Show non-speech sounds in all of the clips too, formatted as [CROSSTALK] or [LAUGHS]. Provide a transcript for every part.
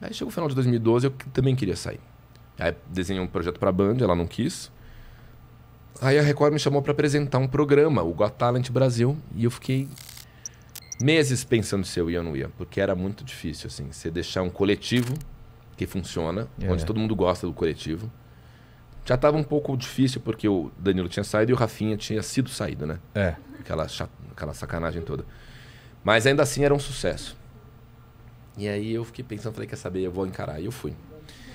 Aí chegou o final de 2012, eu também queria sair. Aí desenhei um projeto para a Band, ela não quis. Aí a Record me chamou para apresentar um programa, o Got Talent Brasil, e eu fiquei meses pensando se eu ia ou não ia, porque era muito difícil assim, você deixar um coletivo que funciona, é. onde todo mundo gosta do coletivo. Já estava um pouco difícil porque o Danilo tinha saído e o Rafinha tinha sido saído, né? É. Aquela, aquela sacanagem toda. Mas ainda assim era um sucesso. E aí eu fiquei pensando, falei, quer saber, eu vou encarar. E eu fui.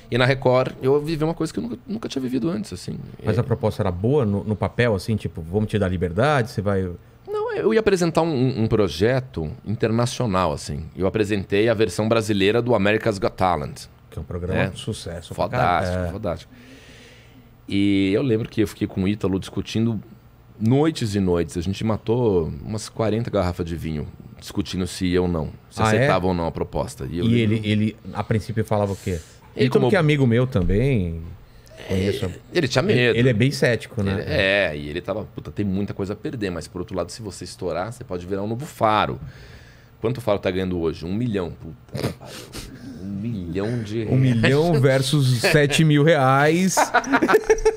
E na Record, eu vivi uma coisa que eu nunca, nunca tinha vivido antes, assim. Mas a é. proposta era boa no, no papel, assim? Tipo, vamos te dar liberdade, você vai... Não, eu ia apresentar um, um, projeto internacional, assim. Eu apresentei a versão brasileira do America's Got Talent. Que é um programa né? de sucesso. Fodástico, é. fodástico. E eu lembro que eu fiquei com o Ítalo discutindo noites e noites. A gente matou umas 40 garrafas de vinho discutindo se ia ou não. Se ah, é? aceitava é? ou não a proposta. E, eu, e ele, eu... ele, a princípio, falava o quê? Ele, ele como, que é amigo meu também. Conheço. É, ele tinha medo. Ele, ele é bem cético, né? Ele, é, e ele tava, puta, tem muita coisa a perder, mas por outro lado, se você estourar, você pode virar um novo faro. Quanto o faro tá ganhando hoje? Um milhão. Puta, um milhão de reais. Um milhão versus sete mil reais. [LAUGHS]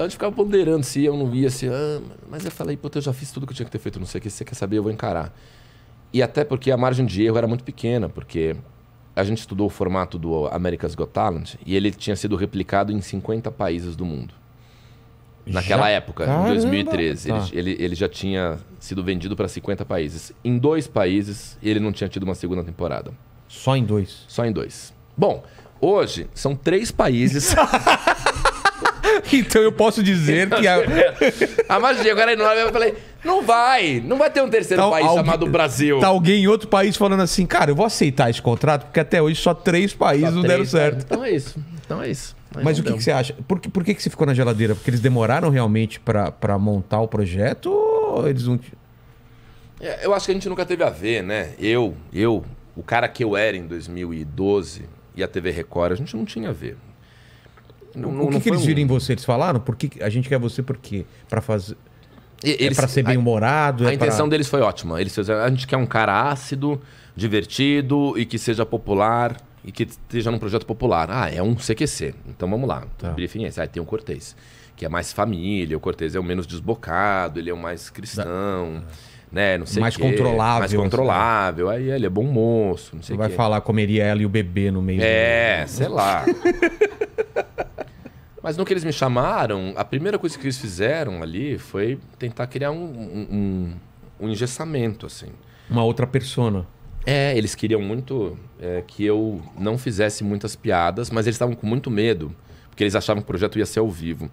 Então a gente ficava ponderando se eu não ia, se. Ah, mas eu falei, puta, eu já fiz tudo que eu tinha que ter feito, não sei o que, se você quer saber, eu vou encarar. E até porque a margem de erro era muito pequena, porque a gente estudou o formato do America's Got Talent e ele tinha sido replicado em 50 países do mundo. Naquela já? época, Caramba, em 2013. Tá. Ele, ele, ele, já tinha sido vendido para 50 países. Em dois países, ele não tinha tido uma segunda temporada. Só em dois? Só em dois. Bom, hoje são três países. [LAUGHS] [LAUGHS] então eu posso dizer que a... a [LAUGHS] ah, magia agora enorme. Eu falei, não vai, não vai ter um terceiro tá, país alguém, chamado Brasil. Tá alguém em outro país falando assim, cara, eu vou aceitar esse contrato porque até hoje só três países só não três, deram é. certo. Então é isso, então é isso. Mas, Mas o que, que, você acha? Por, que, por que, que você ficou na geladeira? Porque eles demoraram realmente para montar o projeto ou eles não... É, eu acho que a gente nunca teve a ver, né? Eu, eu, o cara que eu era em 2012 e a TV Record, a gente não tinha a ver. Não, não, o que, não que eles viram um... em você? Eles falaram? Porque a gente quer você por quê? Pra fazer. É eles, é pra ser bem-humorado? A, é a pra... intenção deles foi ótima. Eles fizeram, a gente quer um cara ácido, divertido e que seja popular e que esteja num projeto popular. Ah, é um CQC. Então vamos lá. Tá. Briefing é esse. ah, tem o Cortez, que é mais família. O Cortez é o menos desbocado, ele é o mais cristão. Da... Né, não sei mais quê, controlável. Mais assim. controlável. Aí ele é bom moço, não sei Vai quê. falar, comeria é, ela e o bebê no meio. É, do... sei lá. [LAUGHS] Mas no que eles me chamaram, a primeira coisa que eles fizeram ali foi tentar criar um, um, um, um engessamento, assim. Uma outra persona. É, eles queriam muito é, que eu não fizesse muitas piadas, mas eles estavam com muito medo, porque eles achavam que o projeto ia ser ao vivo.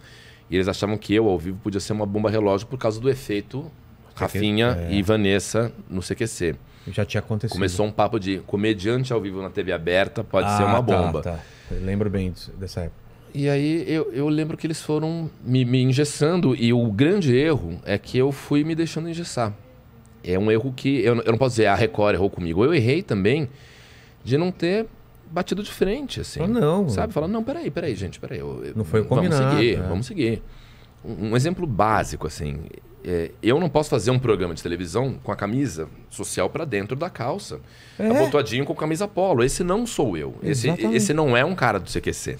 E eles achavam que eu, ao vivo, podia ser uma bomba relógio por causa do efeito Rafinha é. e Vanessa no CQC. Já tinha acontecido. Começou um papo de comediante ao vivo na TV aberta, pode ah, ser uma tá, bomba. Tá, tá. lembro bem disso, dessa época. E aí eu, eu lembro que eles foram me, me engessando, e o grande erro é que eu fui me deixando engessar. É um erro que eu, eu não posso dizer, a ah, Record errou comigo. Eu errei também de não ter batido de frente, assim. Ah, não. Sabe? Falar, não, peraí, peraí, gente, peraí. Eu, não foi o combinado. Vamos seguir, é. vamos seguir. Um, um, exemplo básico, assim. É, eu não posso fazer um programa de televisão com a camisa social para dentro da calça. É. Abotoadinho com camisa polo. Esse não sou eu. Esse, esse não é um cara do CQC.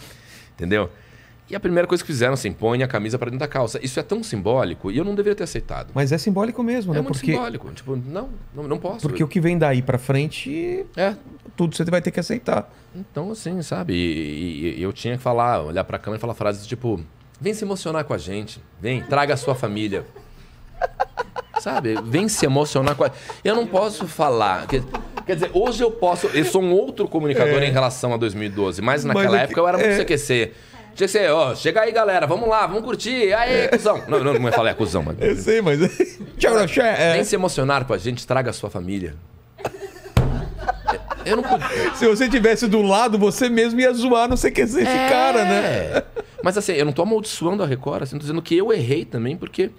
Entendeu? E a primeira coisa que fizeram, assim, põe a camisa para dentro da calça. Isso é tão simbólico e eu não deveria ter aceitado. Mas é simbólico mesmo, é né? É muito Porque... simbólico. Tipo, não, não, não posso. Porque o que vem daí para frente, é tudo você vai ter que aceitar. Então, assim, sabe? E, e, eu tinha que falar, olhar para a câmera e falar frases tipo: vem se emocionar com a gente, vem, traga a sua família. [LAUGHS] sabe? Vem se emocionar com a Eu não posso falar. Porque Quer dizer, hoje eu posso. Eu sou um outro comunicador é. em relação a 2012, mas naquela mas, é época eu era muito é. CQC. Tinha que ser, ó, chega aí, galera, vamos lá, vamos curtir. Aê, é. cuzão. Não, não, não ia falar é cuzão, mano. Eu sei, mas. [LAUGHS] Tchau, é. Nem se emocionar com a gente, traga a sua família. Eu não podia. Se você tivesse do lado, você mesmo ia zoar, não sei que esse é. cara, né? Mas assim, eu não tô amaldiçoando a Record, assim, tô dizendo que eu errei também, porque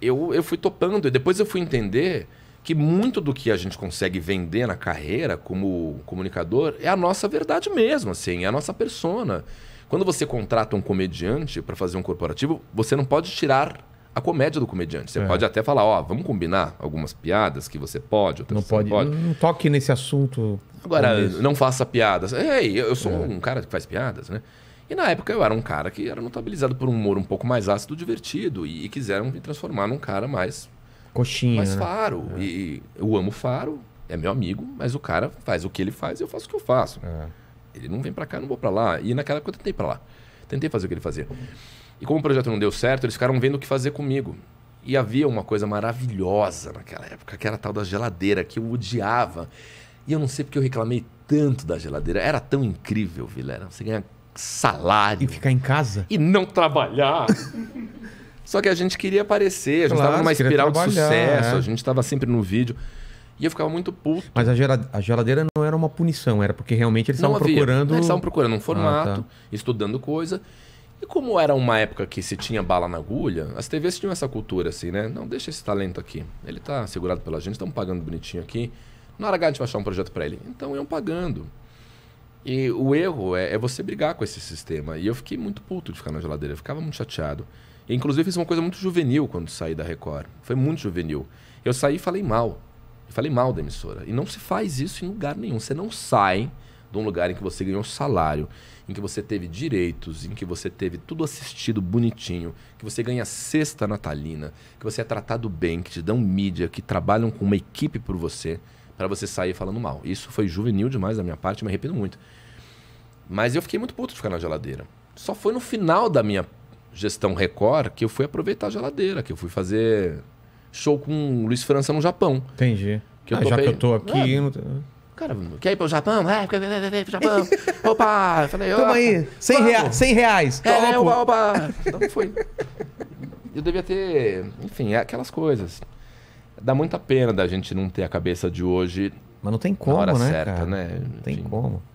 eu, eu fui topando. E depois eu fui entender que muito do que a gente consegue vender na carreira como comunicador é a nossa verdade mesmo, assim, é a nossa persona. Quando você contrata um comediante para fazer um corporativo, você não pode tirar a comédia do comediante. Você é. pode até falar, ó, oh, vamos combinar algumas piadas que você pode, outras não pode, não pode. Não toque nesse assunto. Agora, não faça piadas. Ei, eu sou é. um cara que faz piadas, né? E na época eu era um cara que era notabilizado por um humor um pouco mais ácido, divertido, e, e quiseram me transformar num cara mais Coxinha. Mas né? Faro. É. E eu amo Faro, é meu amigo, mas o cara faz o que ele faz e eu faço o que eu faço. É. Ele não vem para cá, não vou para lá. E naquela época eu tentei para lá. Tentei fazer o que ele fazia. E como o projeto não deu certo, eles ficaram vendo o que fazer comigo. E havia uma coisa maravilhosa naquela época, que era a tal da geladeira, que eu odiava. E eu não sei porque eu reclamei tanto da geladeira. Era tão incrível, Vilera. Você ganha salário. E ficar em casa? E não trabalhar. [LAUGHS] Só que a gente queria aparecer, a gente estava numa espiral de sucesso, é. a gente estava sempre no vídeo. E eu ficava muito puto. Mas a geladeira não era uma punição, era porque realmente eles estavam procurando. Eles estavam procurando um ah, formato, ah, tá. estudando coisa. E como era uma época que se tinha bala na agulha, as TVs tinham essa cultura assim, né? Não, deixa esse talento aqui. Ele tá segurado pela gente, estamos pagando bonitinho aqui. Na hora H a gente vai achar um projeto para ele. Então iam pagando. E o erro é, é, você brigar com esse sistema. E eu fiquei muito puto de ficar na geladeira, eu ficava muito chateado. E, inclusive, fiz uma coisa muito juvenil quando saí da Record. Foi muito juvenil. Eu saí e falei mal. falei mal da emissora. E não se faz isso em lugar nenhum. Você não sai de um lugar em que você ganhou salário, em que você teve direitos, em que você teve tudo assistido bonitinho, que você ganha cesta natalina, que você é tratado bem, que te dão mídia, que trabalham com uma equipe por você para você sair falando mal. Isso foi juvenil demais da minha parte, me arrependo muito. Mas eu fiquei muito puto de ficar na geladeira. Só foi no final da minha gestão Record que eu fui aproveitar a geladeira, que eu fui fazer show com Luiz França no Japão. Entendi. Que ah, já que eu tô aqui. É. Cara, quer ir pro Japão? É, pro Japão. [LAUGHS] Opa! Falei, Toma aí, 100, rea 100 reais. É, opa, opa. Então foi. Eu devia ter. Enfim, é aquelas coisas dá muita pena da gente não ter a cabeça de hoje. Mas não tem como, na hora né? Certa, cara? né? Não tem Enfim. como.